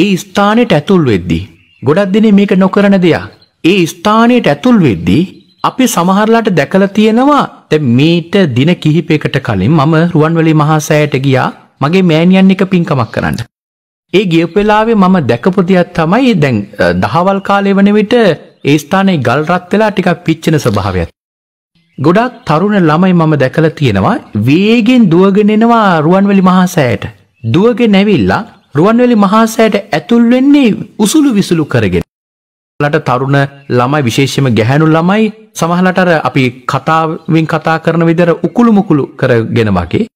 ඒ ස්ථානයට ඇතුල් වෙද්දී ගොඩක් දෙනේ මේක නොකරන දෙයක්. ඒ ස්ථානයට ඇතුල් වෙද්දී අපි සමහරලාට දැකලා තියෙනවා දැන් මේට දින කිහිපයකට කලින් මම රුවන්වැලි මහා සෑයට ගියා මගේ මෑණියන් එක පින්කමක් කරන්න. ඒ ගියපු වෙලාවේ මම දැකපු දෙයක් තමයි දැන් දහවල් කාලේ වන විට ඒ ස්ථානයේ ගල් රත් වෙලා ටිකක් පිච්චෙන ස්වභාවයක්. ගොඩක් තරුණ ළමයි මම දැකලා තියෙනවා වේගෙන් දුවගෙන එනවා රුවන්වැලි මහා සෑයට. දුවගෙන ඇවිල්ලා රුවන්වැලි මහාසෑයට ඇතුල් වෙන්නේ උසුළු විසුළු කරගෙන. ලට තරුණ ළමයි විශේෂම ගැහැණු ළමයි සමහලටර අපි කතාවෙන් කතා කරන විදර උකුළු මුකුළු කරගෙන වගේ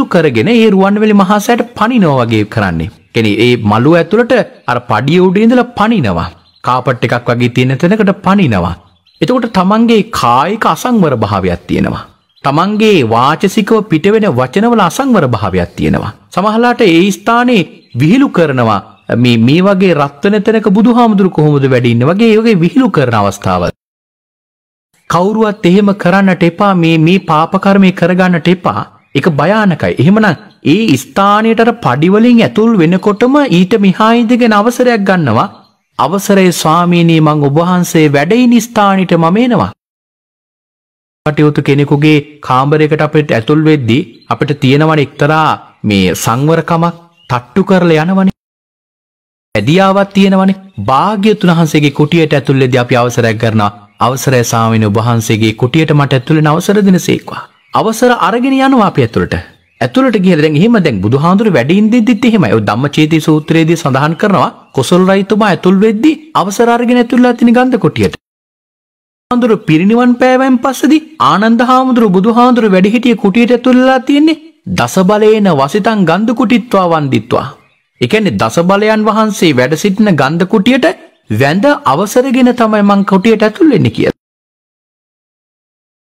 ලු කරගෙන ඒ රුවන්වැලි මහාසෑයට පනිනෝ වගේ කරන්නේ. කෙනෙ ඒ මලු ඇතුළට අර පඩිය උඩේඳලා පනිනවා. කාපට් එකක් වගේ තියෙන තැනකට පනිනවා. එතකොට තමන්ගේ කායික අසංවර භාවයක් තියෙනවා. තමන්ගේ වාචසිකව පිටවෙන වචනවල අසංවර භාවයක් තියෙනවා. සමහරලාට ඒ ස්ථානයේ විහිළු කරනවා මේ මේ වගේ රත්වන තැනක බුදුහාමුදුරු කොහොමද වැඩ ඉන්නේ වගේ යෝගේ විහිළු කරන අවස්ථාවල්. කවුරුවත් එහෙම කරන්නට එපා මේ මේ පාප කර්මේ කරගන්නට එපා. ඒක භයානකයි. එහෙමනම් ඒ ස්ථානයට අර පඩි වලින් ඇතුල් වෙනකොටම ඊට මිහා ඉඳගෙන අවසරයක් ගන්නවා. අවසරයේ ස්වාමීනි මං ඔබ වහන්සේ වැඩ ඉන ස්ථානෙට මම එනවා. කටයුතු කෙනෙකුගේ කාම්බරයකට අපට ඇතුල් වෙද්දී අපිට තියෙනවන එක්තරා මේ සංවරකමක් තට්ටු කරල යනවන ඇදියාවත් තියෙනවන භාග්‍යතුන් වහන්සේගේ කුටියට ඇතුල්ලෙද අපි අවසරැක් කරන අවසරය සාමීන වහන්සේගේ කුටියට මට ඇතුළෙන අවසර දෙන සේක්වා. අවසර අරගෙන යනවා අප ඇතුළට ඇතුළට ගිය දැන් එහෙම දැන් බුදුහාඳුර වැඩින් දෙද්දිත් එහෙමයි. ඔය ධම්මචේති සූත්‍රයේදී සඳහන් කරනවා කොසල් රයිතුමා ඇතුල් වෙද්දී අවසර අරගෙන ඇතුළලා තින ගන්ධ කුටියට. හාමුදුරු පිරිනිවන් පෑවැම් පස්සදි ආනන්ද හාමුදුරු බුදු හාමුදුරු වැඩිහිටිය කුටියට ඇතුල්ලා තියෙන්නේ දසබලේන වසිතන් ගන්ධ කුටිත්වා වන්දිත්වා. එකන්නේ දසබලයන් වහන්සේ වැඩ සිටින ගන්ධ කුටියට වැඳ අවසරගෙන තමයි මං කුටියට ඇතුල් වෙන්නේ කියලා.